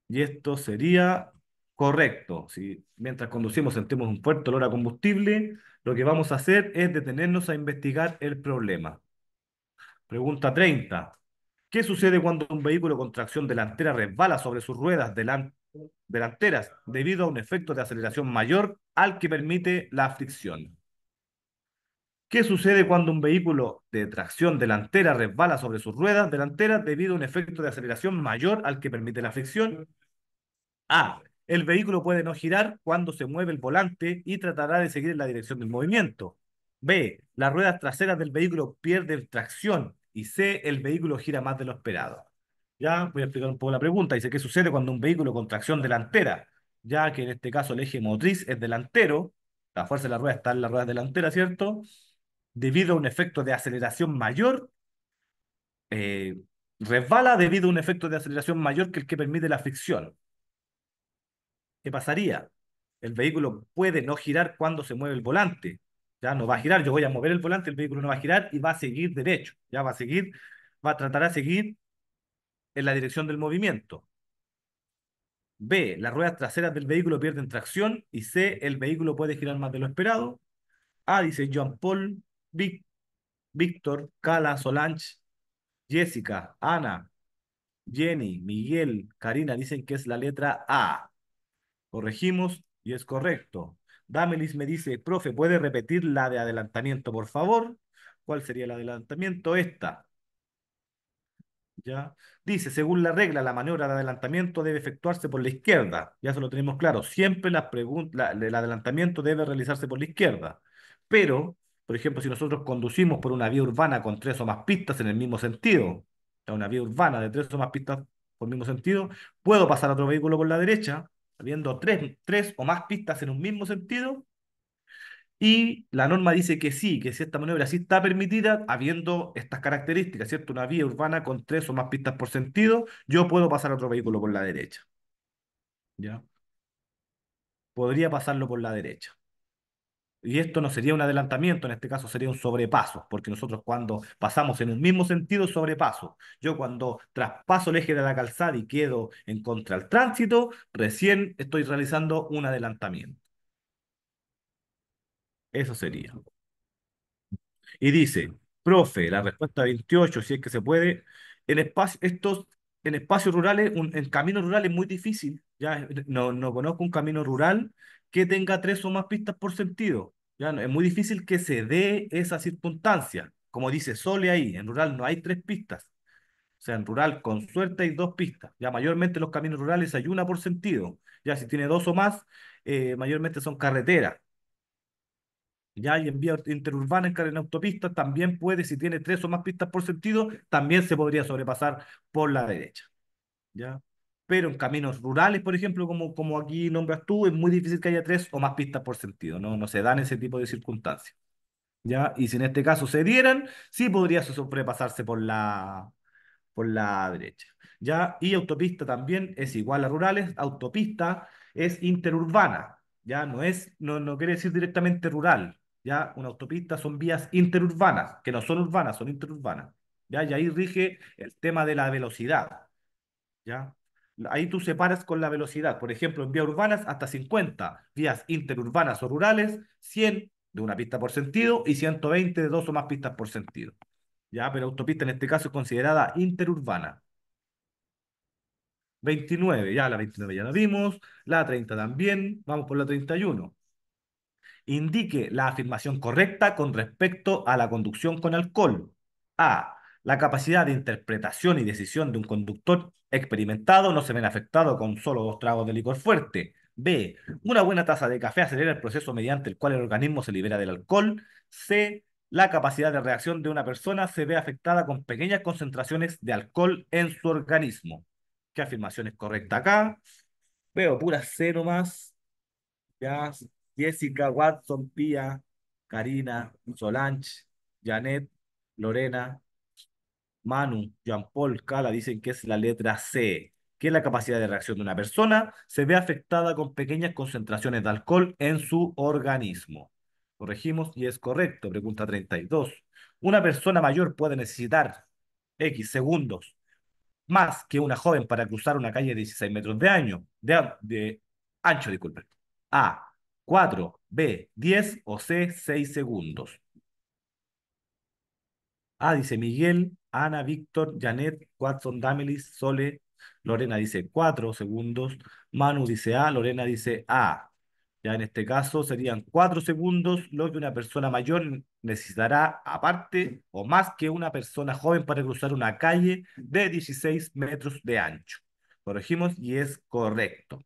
[SPEAKER 1] y esto sería correcto. Si mientras conducimos sentimos un fuerte olor a combustible, lo que vamos a hacer es detenernos a investigar el problema. Pregunta 30. ¿Qué sucede cuando un vehículo con tracción delantera resbala sobre sus ruedas delanteras debido a un efecto de aceleración mayor al que permite la fricción? ¿Qué sucede cuando un vehículo de tracción delantera resbala sobre sus ruedas delanteras debido a un efecto de aceleración mayor al que permite la fricción? A. El vehículo puede no girar cuando se mueve el volante y tratará de seguir la dirección del movimiento. B. Las ruedas traseras del vehículo pierden tracción y C, el vehículo gira más de lo esperado. Ya voy a explicar un poco la pregunta. Dice, ¿qué sucede cuando un vehículo con tracción delantera, ya que en este caso el eje motriz es delantero, la fuerza de la rueda está en la rueda delantera, ¿cierto? Debido a un efecto de aceleración mayor, eh, resbala debido a un efecto de aceleración mayor que el que permite la fricción. ¿Qué pasaría? El vehículo puede no girar cuando se mueve el volante, ya no va a girar, yo voy a mover el volante, el vehículo no va a girar y va a seguir derecho, ya va a seguir, va a tratar a seguir en la dirección del movimiento. B, las ruedas traseras del vehículo pierden tracción y C, el vehículo puede girar más de lo esperado. A, dice Jean Paul, Víctor, Cala, Solange, Jessica, Ana, Jenny, Miguel, Karina, dicen que es la letra A. Corregimos y es correcto. Damelis me dice, profe, ¿puede repetir la de adelantamiento, por favor? ¿Cuál sería el adelantamiento? Esta. ¿Ya? Dice, según la regla, la maniobra de adelantamiento debe efectuarse por la izquierda. Ya se lo tenemos claro. Siempre el adelantamiento debe realizarse por la izquierda. Pero, por ejemplo, si nosotros conducimos por una vía urbana con tres o más pistas en el mismo sentido, una vía urbana de tres o más pistas por el mismo sentido, puedo pasar a otro vehículo por la derecha, habiendo tres, tres o más pistas en un mismo sentido, y la norma dice que sí, que si esta maniobra sí está permitida, habiendo estas características, ¿cierto? Una vía urbana con tres o más pistas por sentido, yo puedo pasar otro vehículo por la derecha. ¿Ya? Podría pasarlo por la derecha. Y esto no sería un adelantamiento, en este caso sería un sobrepaso, porque nosotros cuando pasamos en un mismo sentido, sobrepaso. Yo cuando traspaso el eje de la calzada y quedo en contra del tránsito, recién estoy realizando un adelantamiento. Eso sería. Y dice, profe, la respuesta 28, si es que se puede, en espacio, estos en espacios rurales, en caminos rurales es muy difícil. Ya no, no conozco un camino rural que tenga tres o más pistas por sentido. Ya es muy difícil que se dé esa circunstancia. Como dice Sole ahí, en rural no hay tres pistas. O sea, en rural con suerte hay dos pistas. Ya mayormente los caminos rurales hay una por sentido. Ya si tiene dos o más, eh, mayormente son carreteras ya y en vía interurbana en, en autopista también puede, si tiene tres o más pistas por sentido, también se podría sobrepasar por la derecha. ¿ya? Pero en caminos rurales, por ejemplo, como, como aquí nombras tú, es muy difícil que haya tres o más pistas por sentido, no, no se dan ese tipo de circunstancias. ¿ya? Y si en este caso se dieran, sí podría sobrepasarse por la, por la derecha. ¿ya? Y autopista también es igual a rurales, autopista es interurbana. Ya no es, no, no quiere decir directamente rural, ¿ya? Una autopista son vías interurbanas, que no son urbanas, son interurbanas, ¿ya? Y ahí rige el tema de la velocidad, ¿ya? Ahí tú separas con la velocidad, por ejemplo, en vías urbanas hasta 50, vías interurbanas o rurales, 100 de una pista por sentido y 120 de dos o más pistas por sentido. Ya, pero autopista en este caso es considerada interurbana. 29, ya la 29 ya la vimos, la 30 también, vamos por la 31 indique la afirmación correcta con respecto a la conducción con alcohol. A. La capacidad de interpretación y decisión de un conductor experimentado no se ven afectado con solo dos tragos de licor fuerte. B. Una buena taza de café acelera el proceso mediante el cual el organismo se libera del alcohol. C. La capacidad de reacción de una persona se ve afectada con pequeñas concentraciones de alcohol en su organismo. ¿Qué afirmación es correcta acá? Veo pura cero más. Ya Jessica, Watson, Pia, Karina, Solange, Janet, Lorena, Manu, Jean-Paul, Cala, dicen que es la letra C, que es la capacidad de reacción de una persona, se ve afectada con pequeñas concentraciones de alcohol en su organismo. Corregimos y es correcto. Pregunta 32. Una persona mayor puede necesitar X segundos más que una joven para cruzar una calle de 16 metros de, de ancho. Disculpen. A. 4, B, 10 o C, 6 segundos. A dice Miguel, Ana, Víctor, Janet, Watson, Damelis, Sole, Lorena dice 4 segundos, Manu dice A, Lorena dice A. Ya en este caso serían 4 segundos lo que una persona mayor necesitará aparte o más que una persona joven para cruzar una calle de 16 metros de ancho. Corregimos y es correcto.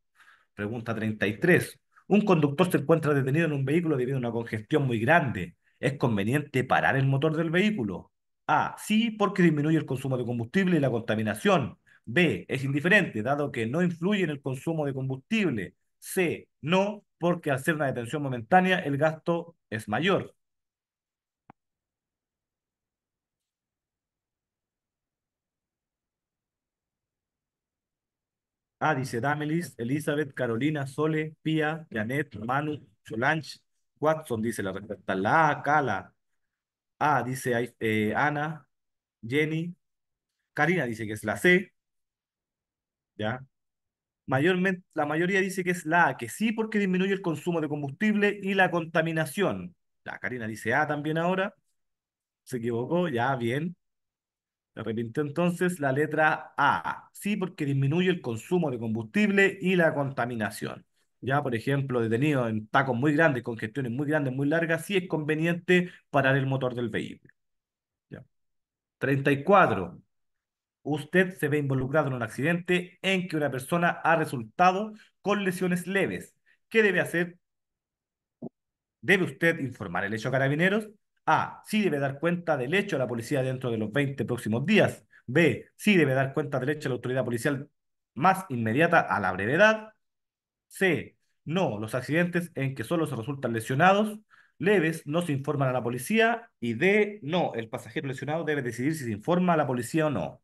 [SPEAKER 1] Pregunta 33. Un conductor se encuentra detenido en un vehículo debido a una congestión muy grande. ¿Es conveniente parar el motor del vehículo? A. Sí, porque disminuye el consumo de combustible y la contaminación. B. Es indiferente, dado que no influye en el consumo de combustible. C. No, porque al ser una detención momentánea el gasto es mayor. Ah, dice Damelis, Elizabeth, Carolina, Sole, Pía, Janet, Manu, Solange, Watson, dice la respuesta. La, A, Cala. Ah, dice eh, Ana, Jenny, Karina dice que es la C. ¿Ya? Mayormente, la mayoría dice que es la A, que sí porque disminuye el consumo de combustible y la contaminación. La Karina dice A también ahora. Se equivocó, ya, bien. Repite entonces la letra A, sí, porque disminuye el consumo de combustible y la contaminación. Ya, por ejemplo, detenido en tacos muy grandes, con muy grandes, muy largas, sí es conveniente parar el motor del vehículo. Ya. 34. Usted se ve involucrado en un accidente en que una persona ha resultado con lesiones leves. ¿Qué debe hacer? Debe usted informar el hecho carabineros a. Sí debe dar cuenta del hecho a la policía dentro de los 20 próximos días. B. Sí debe dar cuenta del hecho a la autoridad policial más inmediata a la brevedad. C. No, los accidentes en que solo se resultan lesionados leves no se informan a la policía. Y D. No, el pasajero lesionado debe decidir si se informa a la policía o no.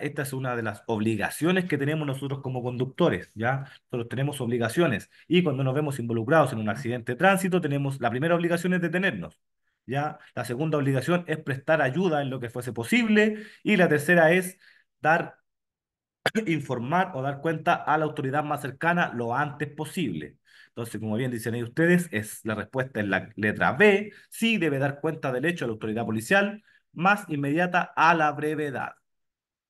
[SPEAKER 1] Esta es una de las obligaciones que tenemos nosotros como conductores, ¿ya? Nosotros tenemos obligaciones y cuando nos vemos involucrados en un accidente de tránsito, tenemos la primera obligación es detenernos, ¿ya? La segunda obligación es prestar ayuda en lo que fuese posible y la tercera es dar informar o dar cuenta a la autoridad más cercana lo antes posible. Entonces, como bien dicen ahí ustedes, es la respuesta en la letra B, sí debe dar cuenta del hecho a la autoridad policial más inmediata a la brevedad.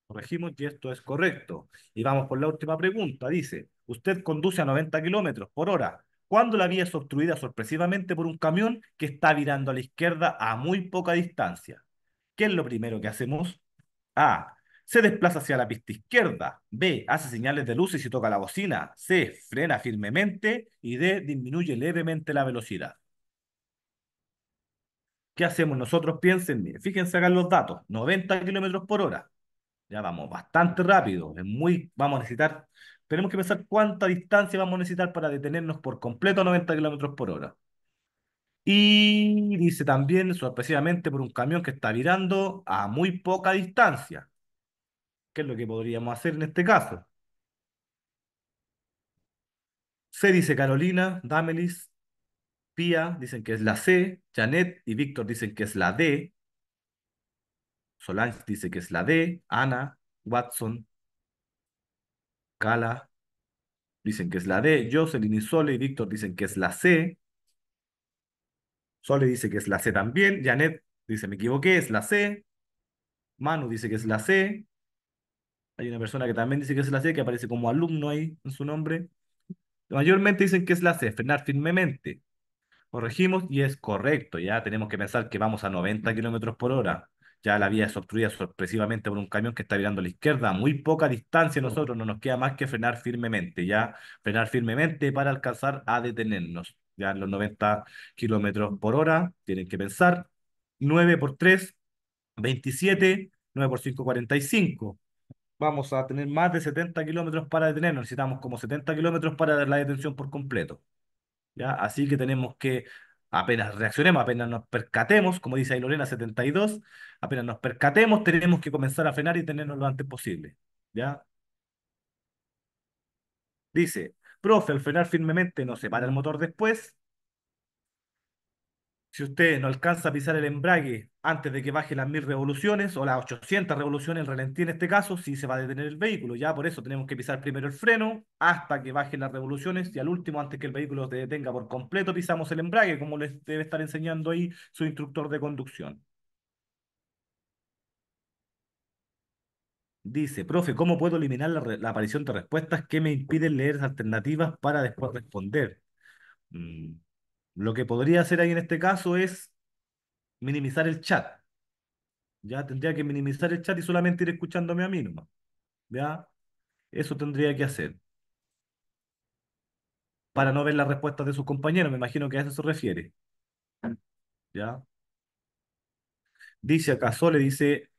[SPEAKER 1] Corregimos y esto es correcto. Y vamos por la última pregunta. Dice, usted conduce a 90 kilómetros por hora cuando la vía es obstruida sorpresivamente por un camión que está virando a la izquierda a muy poca distancia. ¿Qué es lo primero que hacemos? A. Se desplaza hacia la pista izquierda. B. Hace señales de luces y toca la bocina. C. Frena firmemente. Y D. Disminuye levemente la velocidad. ¿Qué hacemos nosotros? Piensen, fíjense acá en los datos. 90 kilómetros por hora. Ya vamos bastante rápido, es muy, vamos a necesitar, tenemos que pensar cuánta distancia vamos a necesitar para detenernos por completo a 90 kilómetros por hora. Y dice también sorpresivamente por un camión que está virando a muy poca distancia. ¿Qué es lo que podríamos hacer en este caso? C dice Carolina, Damelis, Pia, dicen que es la C, Janet y Víctor dicen que es la D. Solange dice que es la D, Ana, Watson, Cala, dicen que es la D, Jocelyn y Sole y Víctor dicen que es la C, Sole dice que es la C también, Janet dice me equivoqué, es la C, Manu dice que es la C, hay una persona que también dice que es la C, que aparece como alumno ahí en su nombre, mayormente dicen que es la C, frenar firmemente, corregimos y es correcto, ya tenemos que pensar que vamos a 90 kilómetros por hora, ya la vía es obstruida sorpresivamente por un camión que está virando a la izquierda muy poca distancia. Nosotros no nos queda más que frenar firmemente, ya frenar firmemente para alcanzar a detenernos. Ya en los 90 kilómetros por hora, tienen que pensar. 9 por 3, 27, 9 por 5, 45 vamos a tener más de 70 kilómetros para detenernos. Necesitamos como 70 kilómetros para dar la detención por completo. ¿ya? Así que tenemos que apenas reaccionemos, apenas nos percatemos, como dice ahí Lorena 72, apenas nos percatemos, tenemos que comenzar a frenar y tenernos lo antes posible. ¿Ya? Dice, profe, al frenar firmemente no se para el motor después, si usted no alcanza a pisar el embrague antes de que baje las mil revoluciones o las 800 revoluciones, el ralentí en este caso, sí se va a detener el vehículo. Ya por eso tenemos que pisar primero el freno hasta que bajen las revoluciones y al último, antes que el vehículo se detenga por completo, pisamos el embrague, como les debe estar enseñando ahí su instructor de conducción. Dice, profe, ¿cómo puedo eliminar la, aparición de respuestas que me impiden leer alternativas para después responder? Mm. Lo que podría hacer ahí en este caso es minimizar el chat. Ya tendría que minimizar el chat y solamente ir escuchándome a mí misma. ¿Ya? Eso tendría que hacer. Para no ver las respuestas de sus compañeros, me imagino que a eso se refiere. ¿Ya? Dice Acaso, le dice,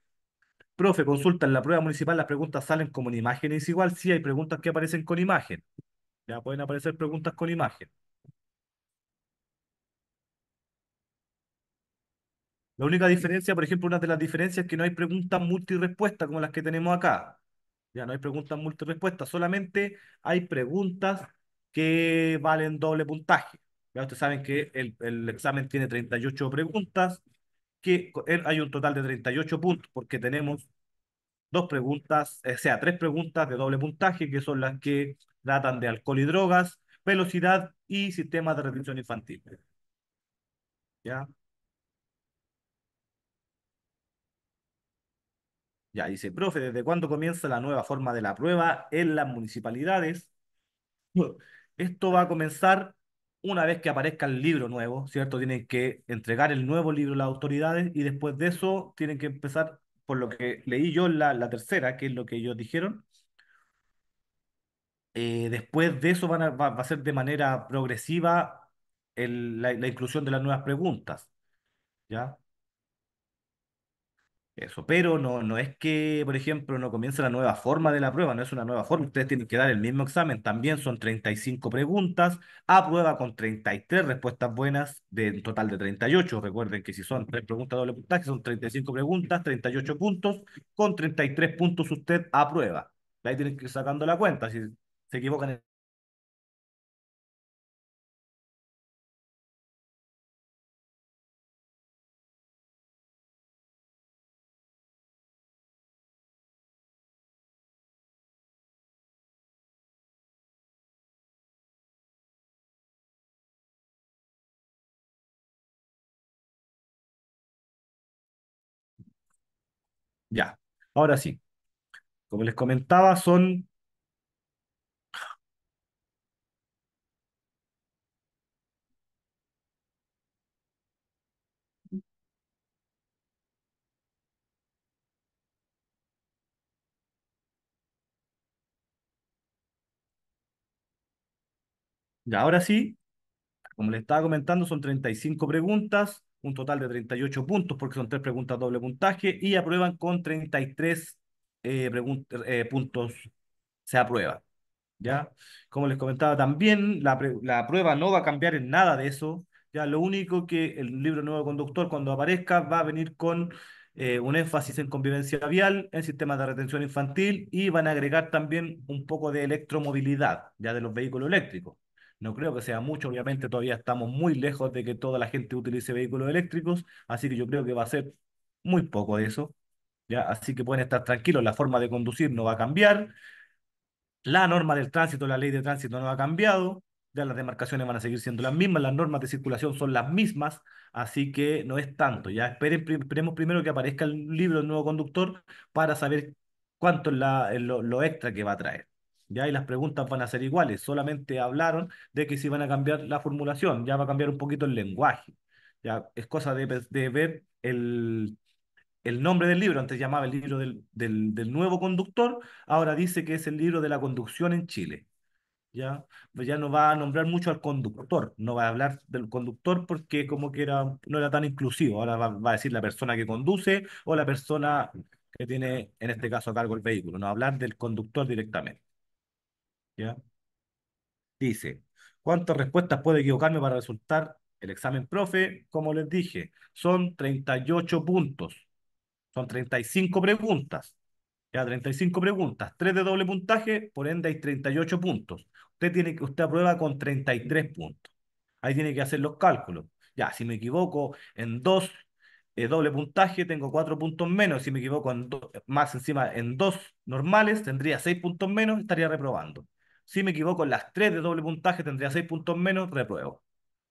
[SPEAKER 1] profe, consulta en la prueba municipal, las preguntas salen como en imágenes igual, sí hay preguntas que aparecen con imagen. Ya pueden aparecer preguntas con imagen. La única diferencia, por ejemplo, una de las diferencias es que no hay preguntas multirespuestas como las que tenemos acá. Ya no hay preguntas multirespuestas, solamente hay preguntas que valen doble puntaje. Ya ustedes saben que el, examen tiene 38 preguntas, que eh, hay un total de 38 puntos, porque tenemos dos preguntas, eh, o sea, tres preguntas de doble puntaje, que son las que tratan de alcohol y drogas, velocidad y sistemas de retención infantil. ¿Ya? Ya dice, profe, ¿desde cuándo comienza la nueva forma de la prueba en las municipalidades? Esto va a comenzar una vez que aparezca el libro nuevo, ¿cierto? Tienen que entregar el nuevo libro a las autoridades y después de eso tienen que empezar, por lo que leí yo la, tercera, que es lo que ellos dijeron. Eh, después de eso va, a ser de manera progresiva la, la inclusión de las nuevas preguntas, ¿ya? Eso, pero no, no es que, por ejemplo, no comience la nueva forma de la prueba, no es una nueva forma, ustedes tienen que dar el mismo examen, también son 35 preguntas, a prueba con 33 respuestas buenas de un total de 38, recuerden que si son tres preguntas doble puntaje, son 35 preguntas, 38 puntos, con 33 puntos usted aprueba. Ahí tienen que ir sacando la cuenta, si se equivocan Ya, ahora sí. Como les comentaba, son... Ya, ahora sí, como les estaba comentando, son 35 preguntas un total de 38 puntos porque son tres preguntas doble puntaje y aprueban con 33 eh, eh, puntos se aprueba. ¿ya? Como les comentaba también, la, prueba no va a cambiar en nada de eso. ¿ya? Lo único que el libro nuevo conductor cuando aparezca va a venir con eh, un énfasis en convivencia vial, en sistemas de retención infantil y van a agregar también un poco de electromovilidad ya de los vehículos eléctricos. No creo que sea mucho, obviamente todavía estamos muy lejos de que toda la gente utilice vehículos eléctricos, así que yo creo que va a ser muy poco de eso. ¿ya? Así que pueden estar tranquilos, la forma de conducir no va a cambiar, la norma del tránsito, la ley de tránsito no ha cambiado, ya las demarcaciones van a seguir siendo las mismas, las normas de circulación son las mismas, así que no es tanto. Ya esperen, esperemos primero que aparezca el libro del nuevo conductor para saber cuánto es la, lo extra que va a traer. ¿ya? Y las preguntas van a ser iguales, solamente hablaron de que si van a cambiar la formulación, ya va a cambiar un poquito el lenguaje, ya es cosa de, ver el, nombre del libro, antes llamaba el libro del, nuevo conductor, ahora dice que es el libro de la conducción en Chile. Ya, pues ya no va a nombrar mucho al conductor, no va a hablar del conductor porque como que era, no era tan inclusivo, ahora va, a decir la persona que conduce o la persona que tiene en este caso a cargo el vehículo, no hablar del conductor directamente. ¿Ya? Dice, ¿cuántas respuestas puede equivocarme para resultar el examen profe? Como les dije, son 38 puntos. Son 35 preguntas. Ya, 35 preguntas. tres de doble puntaje, por ende hay 38 puntos. Usted, tiene que, usted aprueba con 33 puntos. Ahí tiene que hacer los cálculos. Ya, si me equivoco en dos de eh, doble puntaje, tengo 4 puntos menos. Si me equivoco en dos más encima en dos normales, tendría 6 puntos menos, estaría reprobando. Si me equivoco en las tres de doble puntaje, tendría seis puntos menos, repruebo.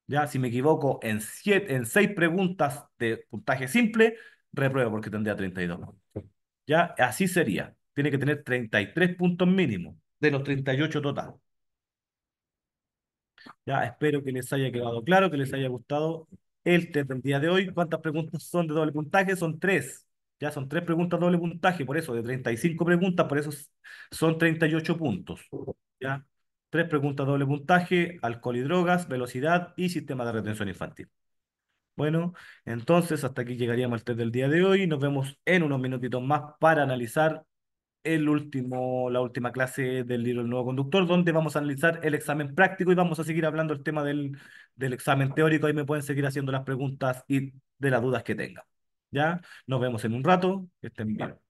[SPEAKER 1] Ya, si me equivoco en, seis en preguntas de puntaje simple, repruebo porque tendría 32. Ya, así sería. Tiene que tener 33 puntos mínimos de los 38 total. Ya, espero que les haya quedado claro, que les haya gustado el test del día de hoy. ¿Cuántas preguntas son de doble puntaje? Son tres. Ya son tres preguntas de doble puntaje, por eso de 35 preguntas, por eso son 38 puntos. ¿ya? Tres preguntas doble puntaje, alcohol y drogas, velocidad y sistema de retención infantil. Bueno, entonces hasta aquí llegaríamos al test del día de hoy. Nos vemos en unos minutitos más para analizar el último, la última clase del libro El Nuevo Conductor, donde vamos a analizar el examen práctico y vamos a seguir hablando del tema del, del examen teórico. Ahí me pueden seguir haciendo las preguntas y de las dudas que tengan. ¿Ya? Nos vemos en un rato. estén bien.